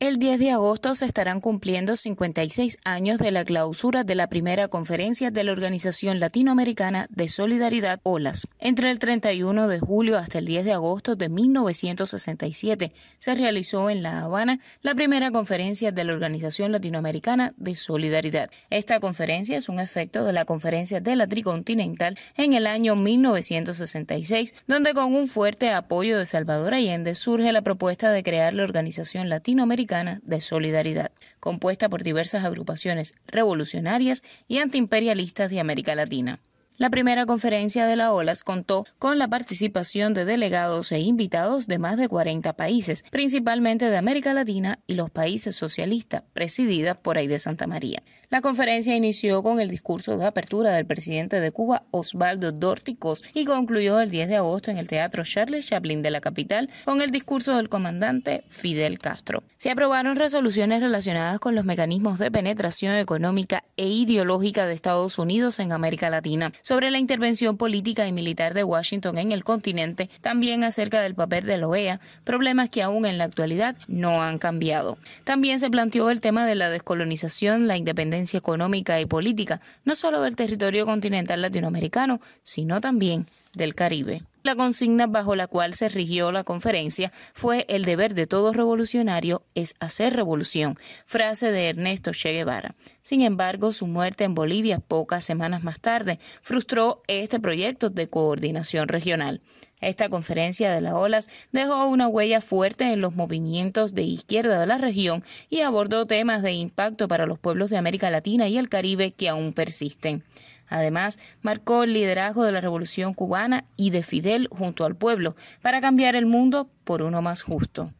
El 10 de agosto se estarán cumpliendo 56 años de la clausura de la primera conferencia de la Organización Latinoamericana de Solidaridad OLAS. Entre el 31 de julio hasta el 10 de agosto de 1967 se realizó en La Habana la primera conferencia de la Organización Latinoamericana de Solidaridad. Esta conferencia es un efecto de la conferencia de la Tricontinental en el año 1966, donde con un fuerte apoyo de Salvador Allende surge la propuesta de crear la Organización Latinoamericana de Solidaridad, compuesta por diversas agrupaciones revolucionarias y antiimperialistas de América Latina. La primera conferencia de la OLAS contó con la participación de delegados e invitados de más de 40 países, principalmente de América Latina y los países socialistas, presidida por Aide Santa María. La conferencia inició con el discurso de apertura del presidente de Cuba, Osvaldo Dorticos, y concluyó el 10 de agosto en el Teatro Charles Chaplin de la capital con el discurso del comandante Fidel Castro. Se aprobaron resoluciones relacionadas con los mecanismos de penetración económica e ideológica de Estados Unidos en América Latina sobre la intervención política y militar de Washington en el continente, también acerca del papel de la OEA, problemas que aún en la actualidad no han cambiado. También se planteó el tema de la descolonización, la independencia económica y política, no solo del territorio continental latinoamericano, sino también del Caribe. La consigna bajo la cual se rigió la conferencia fue el deber de todo revolucionario es hacer revolución, frase de Ernesto Che Guevara. Sin embargo, su muerte en Bolivia pocas semanas más tarde frustró este proyecto de coordinación regional. Esta conferencia de las olas dejó una huella fuerte en los movimientos de izquierda de la región y abordó temas de impacto para los pueblos de América Latina y el Caribe que aún persisten. Además, marcó el liderazgo de la Revolución cubana y de Fidel junto al pueblo para cambiar el mundo por uno más justo.